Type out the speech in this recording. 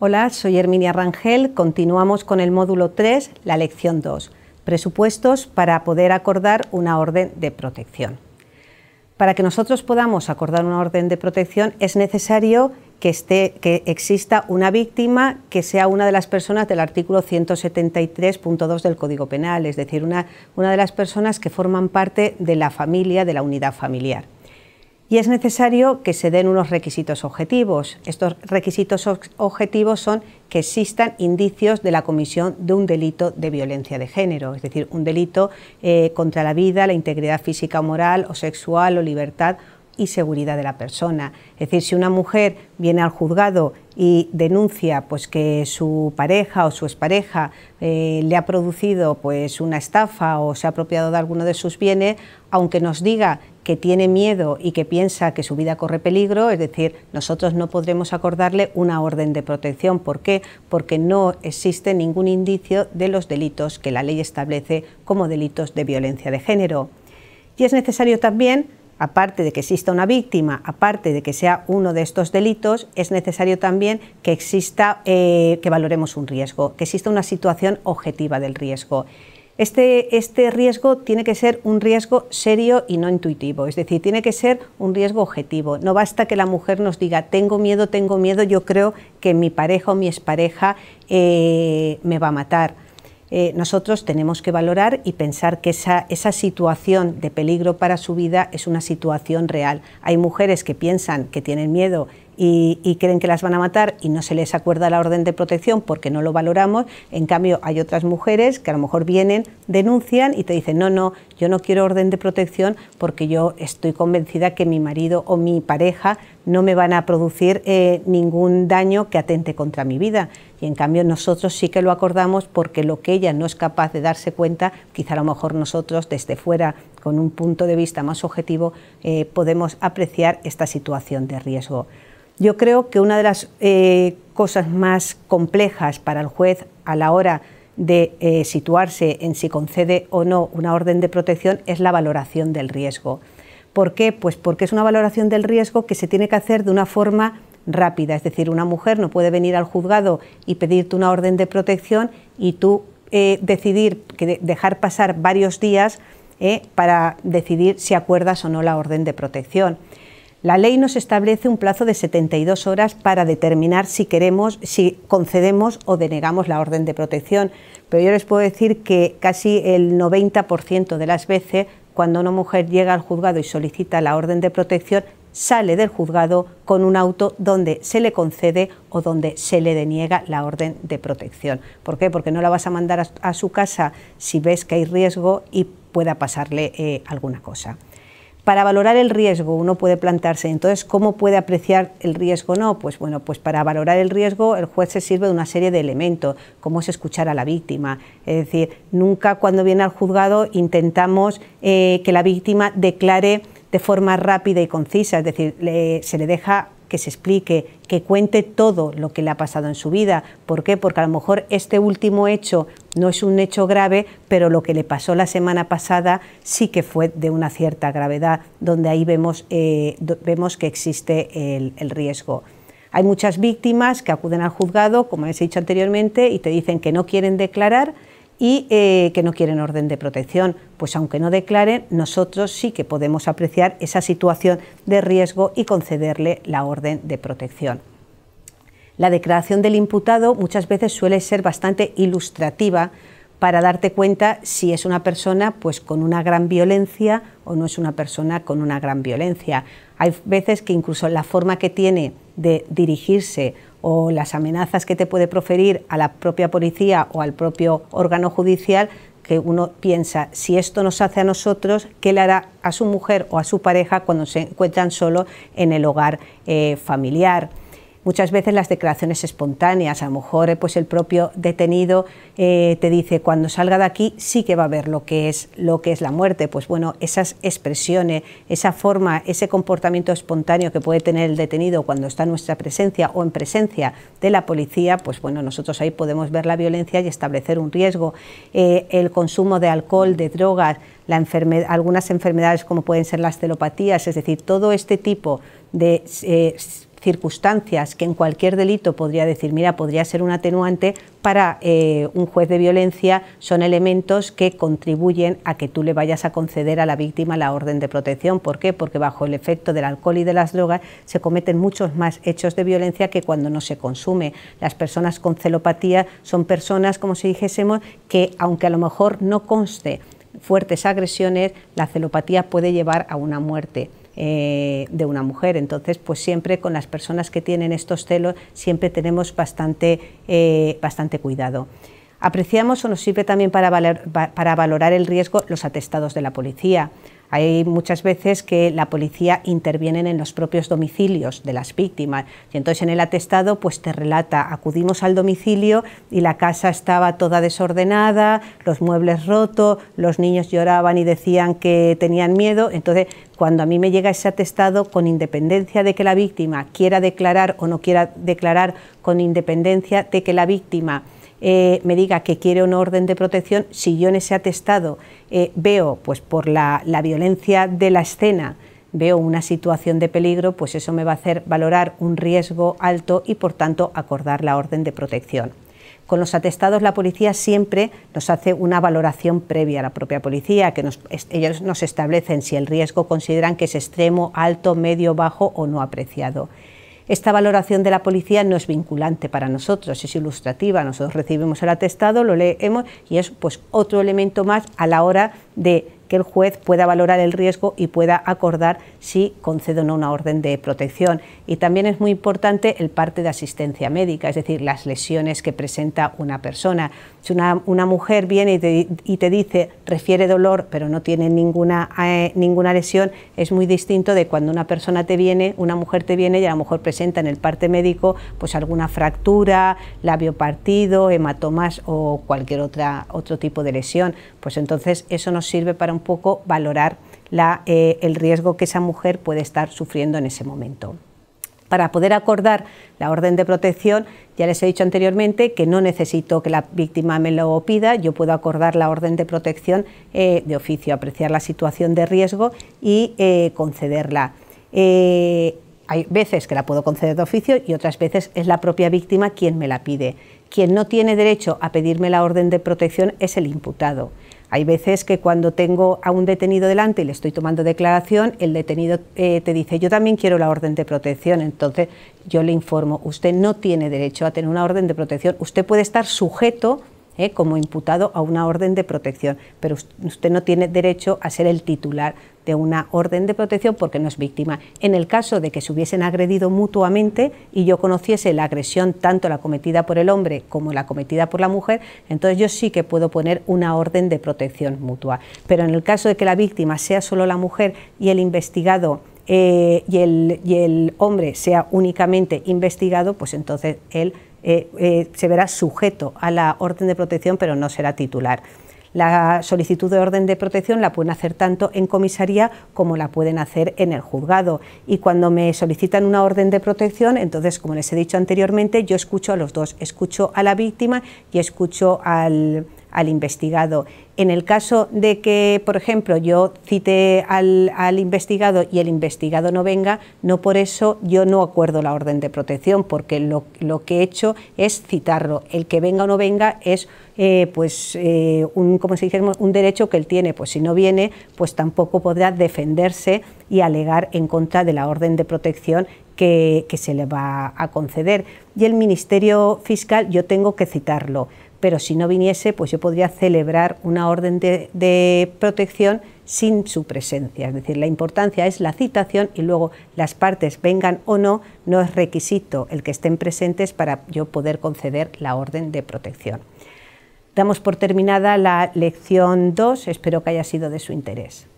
Hola, soy Herminia Rangel. Continuamos con el módulo 3, la lección 2, presupuestos para poder acordar una orden de protección. Para que nosotros podamos acordar una orden de protección es necesario que, que exista una víctima que sea una de las personas del artículo 173.2 del Código Penal, es decir, una, una de las personas que forman parte de la familia, de la unidad familiar y es necesario que se den unos requisitos objetivos. Estos requisitos objetivos son que existan indicios de la comisión de un delito de violencia de género, es decir, un delito eh, contra la vida, la integridad física o moral o sexual o libertad y seguridad de la persona. Es decir, si una mujer viene al juzgado y denuncia pues, que su pareja o su expareja eh, le ha producido pues, una estafa o se ha apropiado de alguno de sus bienes, aunque nos diga que tiene miedo y que piensa que su vida corre peligro, es decir, nosotros no podremos acordarle una orden de protección. ¿Por qué? Porque no existe ningún indicio de los delitos que la ley establece como delitos de violencia de género. Y es necesario también aparte de que exista una víctima, aparte de que sea uno de estos delitos, es necesario también que exista, eh, que valoremos un riesgo, que exista una situación objetiva del riesgo. Este, este, riesgo tiene que ser un riesgo serio y no intuitivo, es decir, tiene que ser un riesgo objetivo. No basta que la mujer nos diga, tengo miedo, tengo miedo, yo creo que mi pareja o mi expareja eh, me va a matar eh, nosotros tenemos que valorar y pensar que esa, esa situación de peligro para su vida es una situación real. Hay mujeres que piensan que tienen miedo y, creen que las van a matar y no se les acuerda la orden de protección porque no lo valoramos. En cambio, hay otras mujeres que a lo mejor vienen, denuncian y te dicen, no, no, yo no quiero orden de protección porque yo estoy convencida que mi marido o mi pareja no me van a producir eh, ningún daño que atente contra mi vida. Y en cambio nosotros sí que lo acordamos porque lo que ella no es capaz de darse cuenta, quizá a lo mejor nosotros desde fuera, con un punto de vista más objetivo, eh, podemos apreciar esta situación de riesgo. Yo creo que una de las eh, cosas más complejas para el juez a la hora de eh, situarse en si concede o no una orden de protección es la valoración del riesgo. ¿Por qué? Pues porque es una valoración del riesgo que se tiene que hacer de una forma rápida, es decir, una mujer no puede venir al juzgado y pedirte una orden de protección y tú eh, decidir que dejar pasar varios días para decidir si acuerdas o no la orden de protección. La ley nos establece un plazo de 72 horas para determinar si queremos, si concedemos o denegamos la orden de protección. Pero yo les puedo decir que casi el 90% de las veces, cuando una mujer llega al juzgado y solicita la orden de protección, sale del juzgado con un auto donde se le concede o donde se le deniega la orden de protección. ¿Por qué? Porque no la vas a mandar a, su casa si ves que hay riesgo y pueda pasarle eh, alguna cosa. Para valorar el riesgo uno puede plantearse, entonces, ¿cómo puede apreciar el riesgo no? Pues bueno, pues para valorar el riesgo el juez se sirve de una serie de elementos, como es escuchar a la víctima, es decir, nunca cuando viene al juzgado intentamos eh, que la víctima declare de forma rápida y concisa, es decir, se le deja que se explique, que cuente todo lo que le ha pasado en su vida. ¿Por qué? Porque a lo mejor este último hecho no es un hecho grave, pero lo que le pasó la semana pasada sí que fue de una cierta gravedad, donde ahí vemos, eh, vemos que existe el, riesgo. Hay muchas víctimas que acuden al juzgado, como les he dicho anteriormente, y te dicen que no quieren declarar y eh, que no quieren orden de protección. Pues aunque no declaren, nosotros sí que podemos apreciar esa situación de riesgo y concederle la orden de protección. La declaración del imputado muchas veces suele ser bastante ilustrativa para darte cuenta si es una persona pues con una gran violencia o no es una persona con una gran violencia. Hay veces que incluso la forma que tiene de dirigirse o las amenazas que te puede proferir a la propia policía o al propio órgano judicial, que uno piensa, si esto nos hace a nosotros, ¿qué le hará a su mujer o a su pareja cuando se encuentran solo en el hogar eh, familiar? Muchas veces las declaraciones espontáneas, a lo mejor eh, pues el propio detenido eh, te dice cuando salga de aquí sí que va a ver lo que es lo que es la muerte. Pues bueno, esas expresiones, esa forma, ese comportamiento espontáneo que puede tener el detenido cuando está en nuestra presencia o en presencia de la policía, pues bueno, nosotros ahí podemos ver la violencia y establecer un riesgo. Eh, el consumo de alcohol, de drogas, la algunas enfermedades como pueden ser las celopatías, es decir, todo este tipo de circunstancias que en cualquier delito podría decir, mira, podría ser un atenuante, para eh, un juez de violencia son elementos que contribuyen a que tú le vayas a conceder a la víctima la orden de protección. ¿Por qué? Porque bajo el efecto del alcohol y de las drogas se cometen muchos más hechos de violencia que cuando no se consume. Las personas con celopatía son personas, como si dijésemos, que aunque a lo mejor no conste fuertes agresiones, la celopatía puede llevar a una muerte. Eh, de una mujer. Entonces, pues siempre con las personas que tienen estos celos, siempre tenemos bastante, eh, bastante cuidado. Apreciamos o nos sirve también para, valorar el riesgo los atestados de la policía. Hay muchas veces que la policía interviene en los propios domicilios de las víctimas y entonces en el atestado pues te relata, acudimos al domicilio y la casa estaba toda desordenada, los muebles rotos, los niños lloraban y decían que tenían miedo, entonces cuando a mí me llega ese atestado con independencia de que la víctima quiera declarar o no quiera declarar, con independencia de que la víctima eh, me diga que quiere una orden de protección, si yo en ese atestado eh, veo, pues por la, violencia de la escena, veo una situación de peligro, pues eso me va a hacer valorar un riesgo alto y por tanto acordar la orden de protección. Con los atestados la policía siempre nos hace una valoración previa a la propia policía, que ellos nos establecen si el riesgo consideran que es extremo, alto, medio, bajo o no apreciado. Esta valoración de la policía no es vinculante para nosotros, es ilustrativa. Nosotros recibimos el atestado, lo leemos y es pues otro elemento más a la hora de que el juez pueda valorar el riesgo y pueda acordar si concede o no una orden de protección. Y también es muy importante el parte de asistencia médica, es decir, las lesiones que presenta una persona. Si una, mujer viene y te, dice, refiere dolor, pero no tiene ninguna, eh, ninguna lesión, es muy distinto de cuando una persona te viene, una mujer te viene y a lo mejor presenta en el parte médico pues alguna fractura, labio partido, hematomas o cualquier otra, otro tipo de lesión. Pues entonces eso nos sirve para un un poco valorar eh, el riesgo que esa mujer puede estar sufriendo en ese momento. Para poder acordar la orden de protección, ya les he dicho anteriormente que no necesito que la víctima me lo pida, yo puedo acordar la orden de protección eh, de oficio, apreciar la situación de riesgo y eh, concederla. hay veces que la puedo conceder de oficio y otras veces es la propia víctima quien me la pide. Quien no tiene derecho a pedirme la orden de protección es el imputado. Hay veces que cuando tengo a un detenido delante y le estoy tomando declaración, el detenido eh, te dice, yo también quiero la orden de protección. Entonces yo le informo, usted no tiene derecho a tener una orden de protección, usted puede estar sujeto ¿eh? como imputado a una orden de protección, pero usted no tiene derecho a ser el titular de una orden de protección porque no es víctima. En el caso de que se hubiesen agredido mutuamente y yo conociese la agresión tanto la cometida por el hombre como la cometida por la mujer, entonces yo sí que puedo poner una orden de protección mutua. Pero en el caso de que la víctima sea solo la mujer y el investigado eh, y, el, y el hombre sea únicamente investigado, pues entonces él eh, eh, se verá sujeto a la orden de protección, pero no será titular. La solicitud de orden de protección la pueden hacer tanto en comisaría como la pueden hacer en el juzgado. Y cuando me solicitan una orden de protección, entonces, como les he dicho anteriormente, yo escucho a los dos, escucho a la víctima y escucho al, al investigado. En el caso de que, por ejemplo, yo cite al, al, investigado y el investigado no venga, no por eso yo no acuerdo la orden de protección, porque lo, que he hecho es citarlo. El que venga o no venga es eh, pues, eh, un, como si un derecho que él tiene. Pues si no viene, pues tampoco podrá defenderse y alegar en contra de la orden de protección que, que se le va a conceder. Y el Ministerio Fiscal yo tengo que citarlo pero si no viniese, pues yo podría celebrar una orden de, de, protección sin su presencia. Es decir, la importancia es la citación y luego las partes vengan o no, no es requisito el que estén presentes para yo poder conceder la orden de protección. Damos por terminada la lección 2, espero que haya sido de su interés.